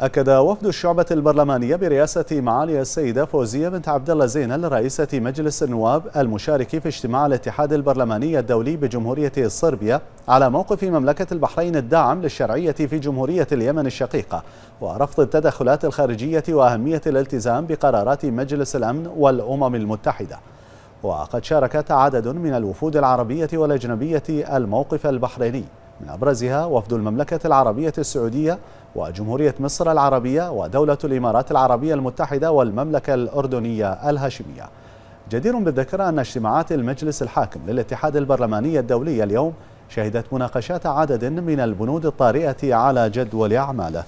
أكد وفد الشعبة البرلمانية برئاسة معالي السيدة فوزية بنت عبد الله زينل رئيسة مجلس النواب المشارك في اجتماع الاتحاد البرلماني الدولي بجمهورية صربيا على موقف مملكة البحرين الداعم للشرعية في جمهورية اليمن الشقيقة ورفض التدخلات الخارجية وأهمية الالتزام بقرارات مجلس الأمن والأمم المتحدة وقد شاركت عدد من الوفود العربية والأجنبية الموقف البحريني من أبرزها وفد المملكة العربية السعودية وجمهورية مصر العربية ودولة الإمارات العربية المتحدة والمملكة الأردنية الهاشمية جدير بالذكر أن اجتماعات المجلس الحاكم للاتحاد البرلماني الدولي اليوم شهدت مناقشات عدد من البنود الطارئة على جدول أعماله